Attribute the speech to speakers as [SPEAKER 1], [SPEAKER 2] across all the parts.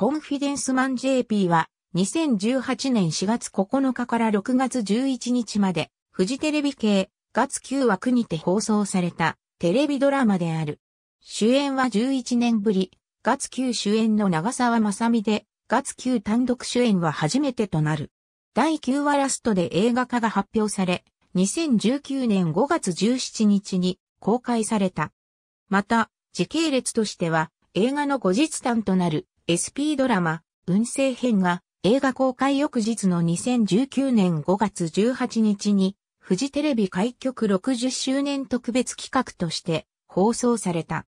[SPEAKER 1] コンフィデンスマン JP は2018年4月9日から6月11日までフジテレビ系月9枠にて放送されたテレビドラマである。主演は11年ぶり、月9主演の長澤まさみで、月9単独主演は初めてとなる。第9話ラストで映画化が発表され、2019年5月17日に公開された。また、時系列としては、映画の後日談となる SP ドラマ、運勢編が映画公開翌日の2019年5月18日に、フジテレビ開局60周年特別企画として放送された。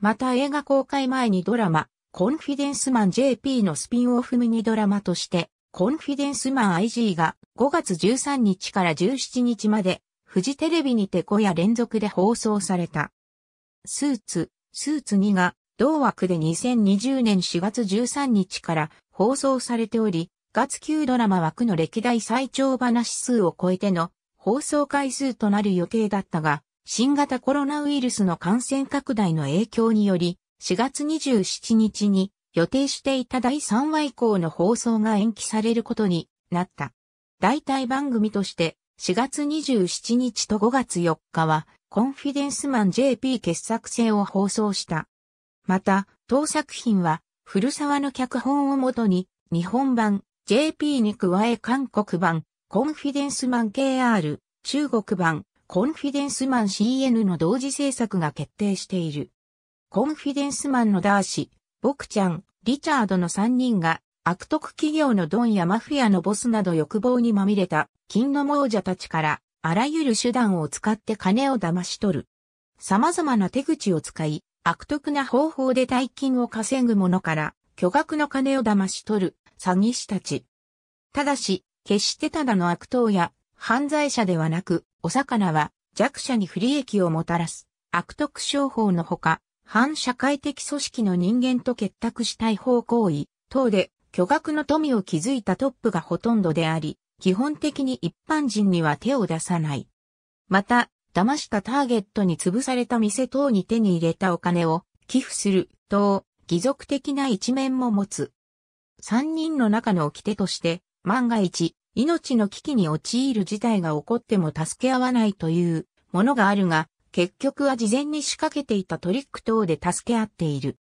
[SPEAKER 1] また映画公開前にドラマ、コンフィデンスマン JP のスピンオフミニドラマとして、コンフィデンスマン IG が5月13日から17日まで、フジテレビにて5夜連続で放送された。スーツ、スーツ2が同枠で2020年4月13日から放送されており、月9ドラマ枠の歴代最長話数を超えての放送回数となる予定だったが、新型コロナウイルスの感染拡大の影響により、4月27日に予定していた第3話以降の放送が延期されることになった。代替番組として4月27日と5月4日はコンフィデンスマン JP 傑作戦を放送した。また、当作品は、古沢の脚本をもとに、日本版、JP に加え韓国版、コンフィデンスマン KR、中国版、コンフィデンスマン CN の同時制作が決定している。コンフィデンスマンのダーシ、ボクちゃん、リチャードの3人が、悪徳企業のドンやマフィアのボスなど欲望にまみれた、金の亡者たちから、あらゆる手段を使って金を騙し取る。様々な手口を使い、悪徳な方法で大金を稼ぐ者から巨額の金を騙し取る詐欺師たち。ただし、決してただの悪党や犯罪者ではなく、お魚は弱者に不利益をもたらす悪徳商法のほか、反社会的組織の人間と結託した違法行為等で巨額の富を築いたトップがほとんどであり、基本的に一般人には手を出さない。また、騙したターゲットに潰された店等に手に入れたお金を寄付する等、義賊的な一面も持つ。三人の中の掟として、万が一、命の危機に陥る事態が起こっても助け合わないというものがあるが、結局は事前に仕掛けていたトリック等で助け合っている。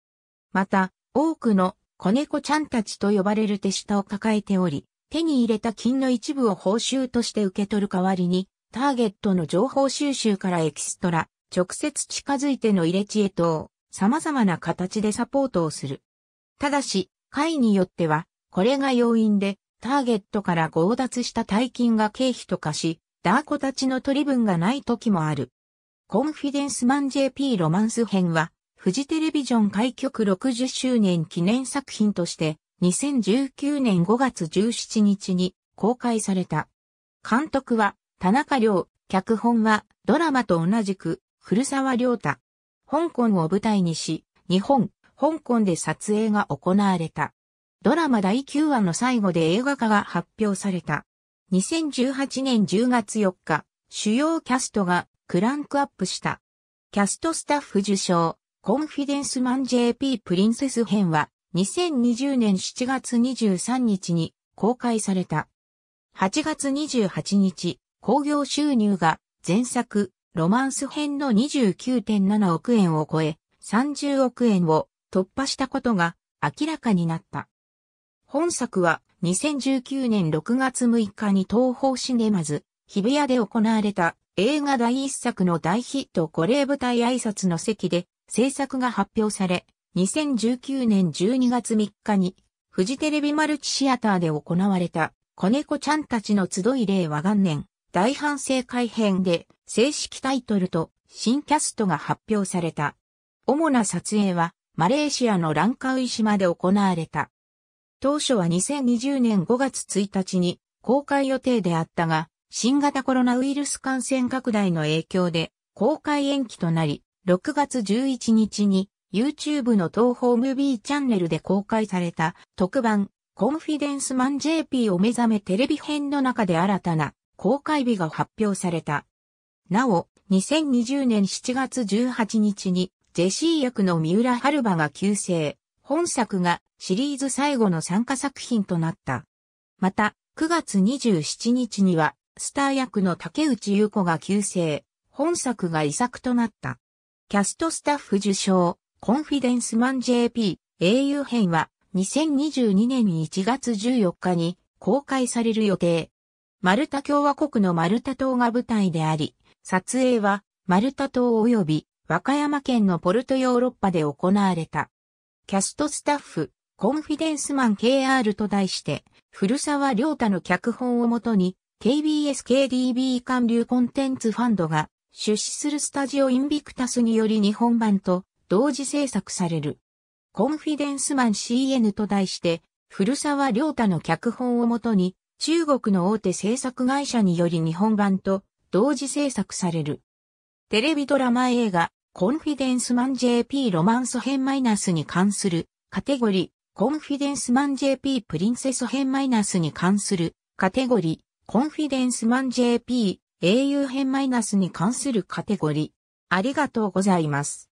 [SPEAKER 1] また、多くの子猫ちゃんたちと呼ばれる手下を抱えており、手に入れた金の一部を報酬として受け取る代わりに、ターゲットの情報収集からエキストラ、直接近づいての入れ知恵等、様々な形でサポートをする。ただし、会によっては、これが要因で、ターゲットから強奪した大金が経費と化し、ダー子たちの取り分がない時もある。コンフィデンスマン JP ロマンス編は、フジテレビジョン開局60周年記念作品として、2019年5月17日に公開された。監督は田中良、脚本はドラマと同じく古沢良太。香港を舞台にし、日本、香港で撮影が行われた。ドラマ第9話の最後で映画化が発表された。2018年10月4日、主要キャストがクランクアップした。キャストスタッフ受賞、コンフィデンスマン JP プリンセス編は2020年7月23日に公開された。8月28日、興行収入が前作、ロマンス編の29.7億円を超え、30億円を突破したことが明らかになった。本作は2019年6月6日に東方シネマズ、日比谷で行われた映画第一作の大ヒット五れ舞台挨拶の席で制作が発表され、2019年12月3日にフジテレビマルチシアターで行われた子猫ちゃんたちの集い令和元年大反省改編で正式タイトルと新キャストが発表された。主な撮影はマレーシアのランカウイ島で行われた。当初は2020年5月1日に公開予定であったが、新型コロナウイルス感染拡大の影響で公開延期となり、6月11日に YouTube の東方ムービーチャンネルで公開された特番コンフィデンスマン JP を目覚めテレビ編の中で新たな公開日が発表された。なお、2020年7月18日に、ジェシー役の三浦春馬が急逝。本作がシリーズ最後の参加作品となった。また、9月27日には、スター役の竹内優子が急逝。本作が遺作となった。キャストスタッフ受賞、コンフィデンスマン JP、英雄編は、2022年1月14日に公開される予定。マルタ共和国のマルタ島が舞台であり、撮影はマルタ島及び和歌山県のポルトヨーロッパで行われた。キャストスタッフ、コンフィデンスマン KR と題して、古沢良太の脚本をもとに、KBS-KDB 韓流コンテンツファンドが出資するスタジオインビクタスにより日本版と同時制作される。コンフィデンスマン CN と題して、古沢良太の脚本をもとに中国の大手制作会社により日本版と同時制作される。テレビドラマ映画、コンフィデンスマン JP ロマンス編マイナスに関するカテゴリー、コンフィデンスマン JP プリンセス編マイナスに関するカテゴリー、コンフィデンスマン JP 英雄編マイナスに関するカテゴリー。ありがとうございます。